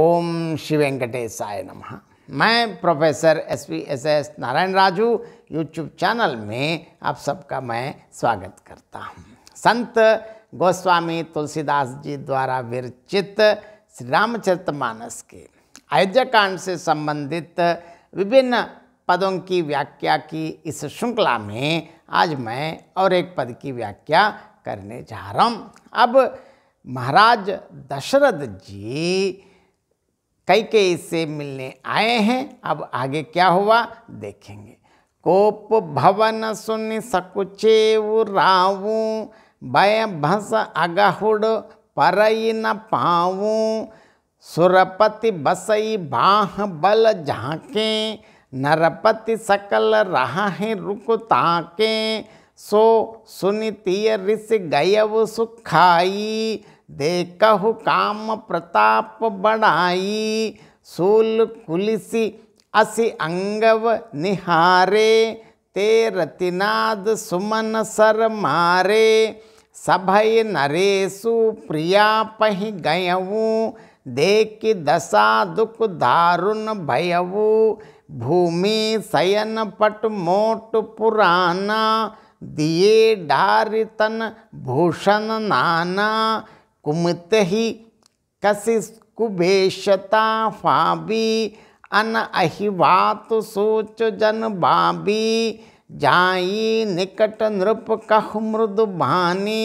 ओम श्री वेंकटेशय नम मैं professor S P S S Narayan Raju YouTube channel में आप सबका मैं स्वागत करता हूँ संत गोस्वामी तुलसीदास जी द्वारा विरचित श्री रामचरित मानस के अयोध्या कांड से संबंधित विभिन्न पदों की व्याख्या की इस श्रृंखला में आज मैं और एक पद की व्याख्या करने जा रहा हूँ अब महाराज दशरथ जी कई कई से मिलने आए हैं अब आगे क्या हुआ देखेंगे कोप भवन सुन सकुचे रावू भय भस अगहुड़ पर न पाऊँ सुरपति बसई बाह बल झाके नरपति सकल रहा है रुक ताके सो सुनितिय ऋष गयव सुखाई देखु काम प्रताप बढ़ाई सूल कुलिसी असि अंगव निहारे ते रतिनाद सुमन सर मारे सभय नरेशु प्रिया पहि गयऊ देख दशा दुख दारुण भयऊ भूमि शयन पट मोट पुराना दिए डारितन भूषण नाना कुमित ही कशिश कुभेशता फाबी अन अहिवात सोच जन बाबी जाई निकट नृप कह मृद भानी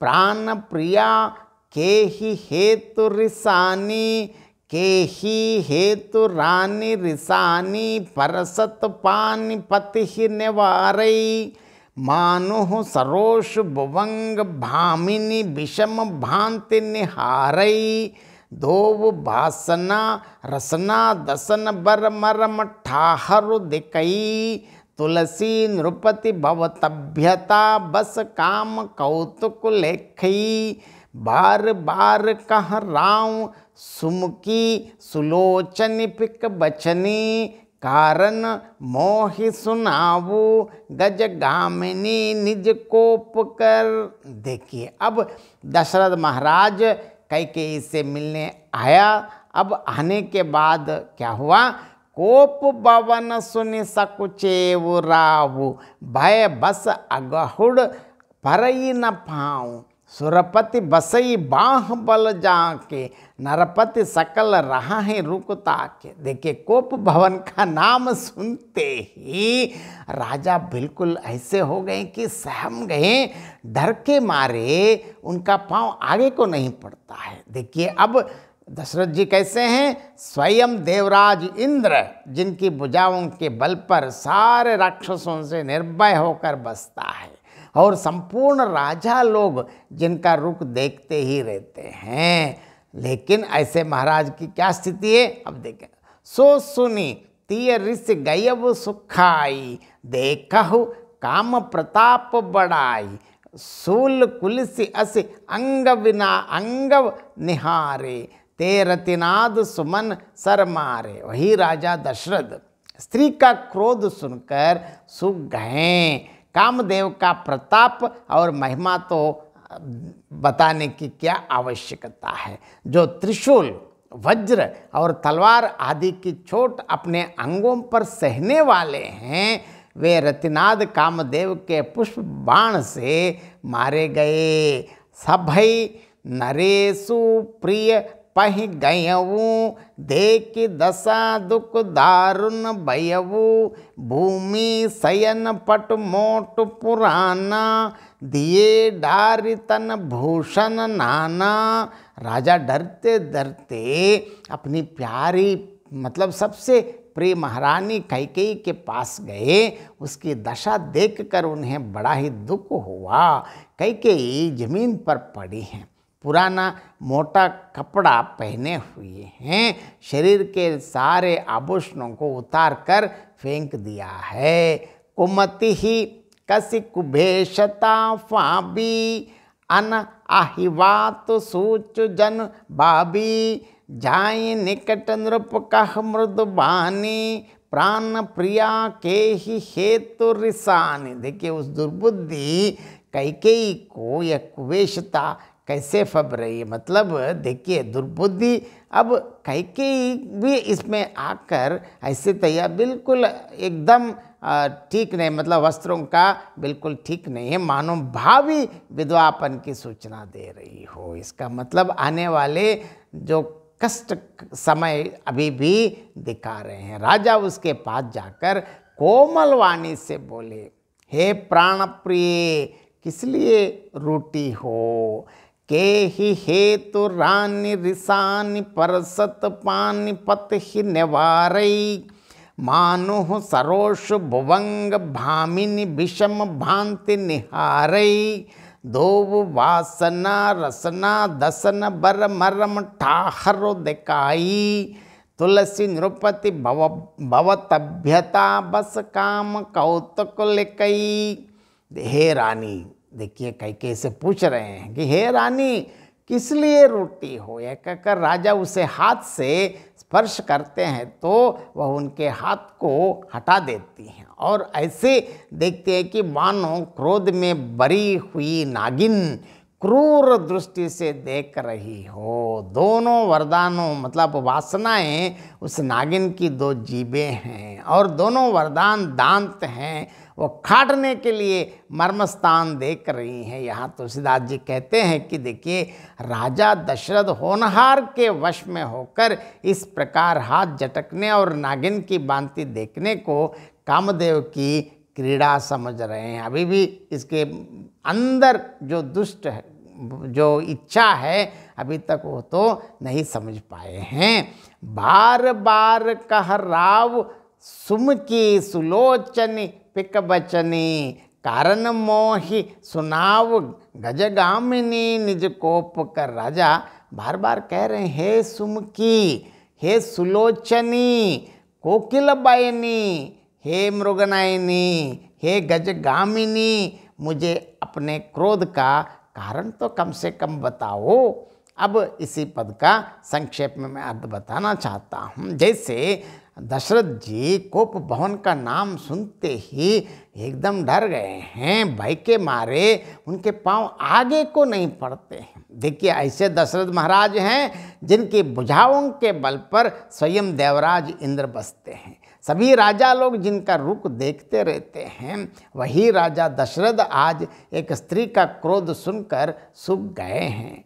प्राण प्रिया के ही हेतु रिसानी के ही हेतु रानी रिसानी परसत पानी पति निवारई मानु सरोष भुवंग भामिनी विषम भांति निहारई दोव भासना रसना दसन बर मरम ठाहरु दिकई तुलसी नृपति भवतभ्यता बस काम कौतुक लेखई बार बार कह राव सुमकी सुलोचन पिक बचनी कारण मोहि सुनावो गज गामिनी निज कोप कर देखिए अब दशरथ महाराज कैकेयी से मिलने आया अब आने के बाद क्या हुआ कोप बवन सुन सकुचेव राव भय बस अगहुड़ पर न पाऊँ सुरपति बसई बाह बल जाके नरपति सकल रहा है रुकता के देखिए कोप भवन का नाम सुनते ही राजा बिल्कुल ऐसे हो गए कि सहम गए डर के मारे उनका पांव आगे को नहीं पड़ता है देखिए अब दशरथ जी कैसे हैं स्वयं देवराज इंद्र जिनकी बुजाओं के बल पर सारे राक्षसों से निर्भय होकर बसता है और संपूर्ण राजा लोग जिनका रुख देखते ही रहते हैं लेकिन ऐसे महाराज की क्या स्थिति है अब देखें सो सुनी तीय रिस गयब सुखाई देखह काम प्रताप बढ़ाई सूल कुलसी अस अंग बिना अंगव निहारे ते रतिनाद सुमन सर मारे वही राजा दशरथ स्त्री का क्रोध सुनकर सुख गए कामदेव का प्रताप और महिमा तो बताने की क्या आवश्यकता है जो त्रिशूल वज्र और तलवार आदि की चोट अपने अंगों पर सहने वाले हैं वे रतिनाद कामदेव के पुष्प बाण से मारे गए सभी नरेशु प्रिय पही गयऊ देख दशा दुख दारुण भयऊ भूमि सयन पट मोट पुराना दिए डारी तन भूषण नाना राजा डरते डरते अपनी प्यारी मतलब सबसे प्रिय महारानी कैकेयी के पास गए उसकी दशा देखकर उन्हें बड़ा ही दुख हुआ कैकेयी जमीन पर पड़ी हैं पुराना मोटा कपड़ा पहने हुए हैं शरीर के सारे आभूषणों को उतार कर फेंक दिया है कुमति ही कसी कुभेशता फाबी अन आहिवात सूच जन बाबी जाय निकट नृप कह मृद बानी प्राण प्रिया के ही हेतु रिसानी देखिए उस दुर्बुद्धि कैकेयी को यह कुवेशता कैसे फब रही है मतलब देखिए दुर्बुद्धि अब कई कई भी इसमें आकर ऐसे तैयार बिल्कुल एकदम ठीक नहीं मतलब वस्त्रों का बिल्कुल ठीक नहीं है मानो भावी विधवापन की सूचना दे रही हो इसका मतलब आने वाले जो कष्ट समय अभी भी दिखा रहे हैं राजा उसके पास जाकर कोमल वाणी से बोले हे प्राण प्रिय किस लिए रूटी हो के ही हेतु रानी रिसानी परसत पानी पत ही निवार मानु सरोष भुवंग भामिनी विषम भांति निहार दो वासना रसना दसन बर मरम ठाहरो दिकाई तुलसी नृपति भव भवतभ्यता बस काम कौतुक लिकई हे रानी देखिए कैके से पूछ रहे हैं कि हे रानी किस लिए रोटी हो यह कहकर राजा उसे हाथ से स्पर्श करते हैं तो वह उनके हाथ को हटा देती हैं और ऐसे देखते हैं कि मानो क्रोध में बरी हुई नागिन क्रूर दृष्टि से देख रही हो दोनों वरदानों मतलब वासनाएं उस नागिन की दो जीबें हैं और दोनों वरदान दांत हैं वो खाटने के लिए मर्मस्थान देख रही हैं यहाँ तुलसीदास तो जी कहते हैं कि देखिए राजा दशरथ होनहार के वश में होकर इस प्रकार हाथ झटकने और नागिन की बांति देखने को कामदेव की क्रीड़ा समझ रहे हैं अभी भी इसके अंदर जो दुष्ट है जो इच्छा है अभी तक वो तो नहीं समझ पाए हैं बार बार कह राव सुम की सुलोचन पिकबचनी कारण मोहि सुनाव गजगामिनी निज कोप कर राजा बार बार कह रहे हे सुमकी हे सुलोचनी कोकिल बायनी हे मृगनायनी हे गजगामिनी मुझे अपने क्रोध का कारण तो कम से कम बताओ अब इसी पद का संक्षेप में मैं अर्थ बताना चाहता हूँ जैसे दशरथ जी कोप भवन का नाम सुनते ही एकदम डर गए हैं भय के मारे उनके पांव आगे को नहीं पड़ते हैं देखिए ऐसे दशरथ महाराज हैं जिनके बुझावों के बल पर स्वयं देवराज इंद्र बसते हैं सभी राजा लोग जिनका रुख देखते रहते हैं वही राजा दशरथ आज एक स्त्री का क्रोध सुनकर सूख गए हैं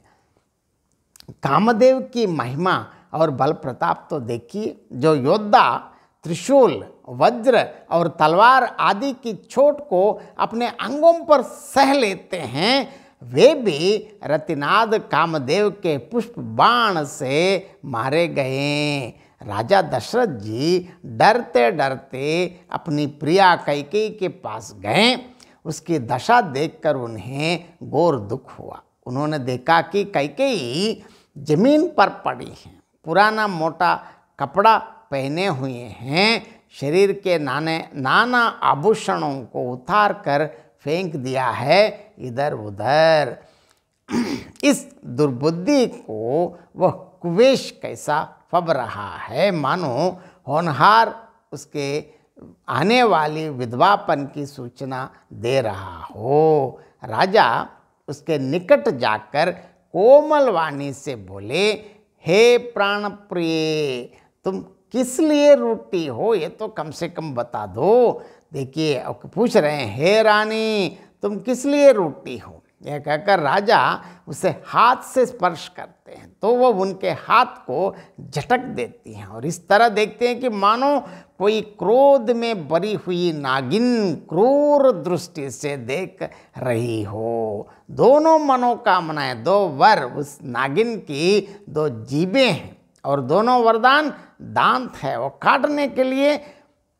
कामदेव की महिमा और बल प्रताप तो देखिए जो योद्धा त्रिशूल वज्र और तलवार आदि की चोट को अपने अंगों पर सह लेते हैं वे भी रतिनाद कामदेव के पुष्प बाण से मारे गए राजा दशरथ जी डरते डरते अपनी प्रिया कैकेयी के पास गए उसकी दशा देखकर उन्हें गौर दुख हुआ उन्होंने देखा कि कैकेयी जमीन पर पड़ी है पुराना मोटा कपड़ा पहने हुए हैं शरीर के नाने नाना आभूषणों को उतार कर फेंक दिया है इधर उधर इस दुर्बुद्धि को वह कुवेश कैसा फब रहा है मानो होनहार उसके आने वाली विधवापन की सूचना दे रहा हो राजा उसके निकट जाकर कोमल वाणी से बोले हे प्राण प्रिय तुम किस लिए रोटी हो ये तो कम से कम बता दो देखिए पूछ रहे हैं हे रानी तुम किस लिए रोटी हो यह कहकर राजा उसे हाथ से स्पर्श करते हैं तो वो उनके हाथ को झटक देती हैं और इस तरह देखते हैं कि मानो कोई क्रोध में बरी हुई नागिन क्रूर दृष्टि से देख रही हो दोनों मनोकामनाएं दो वर उस नागिन की दो जीबें हैं और दोनों वरदान दांत है वो काटने के लिए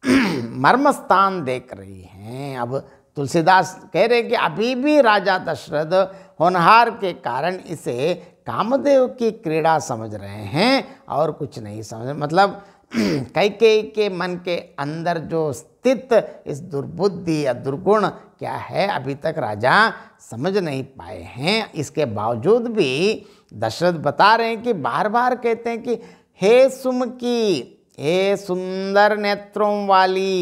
मर्मस्थान देख रही हैं अब तुलसीदास कह रहे कि अभी भी राजा दशरथ होनहार के कारण इसे कामदेव की क्रीड़ा समझ रहे हैं और कुछ नहीं समझ मतलब कई कई के मन के अंदर जो स्थित इस दुर्बुद्धि या दुर्गुण क्या है अभी तक राजा समझ नहीं पाए हैं इसके बावजूद भी दशरथ बता रहे हैं कि बार बार कहते हैं कि हे सुम की हे सुंदर नेत्रों वाली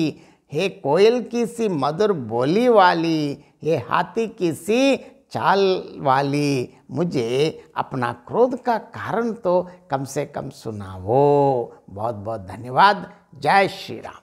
हे कोयल की सी मधुर बोली वाली हे हाथी की सी चाल वाली मुझे अपना क्रोध का कारण तो कम से कम सुनाओ बहुत बहुत धन्यवाद जय श्री राम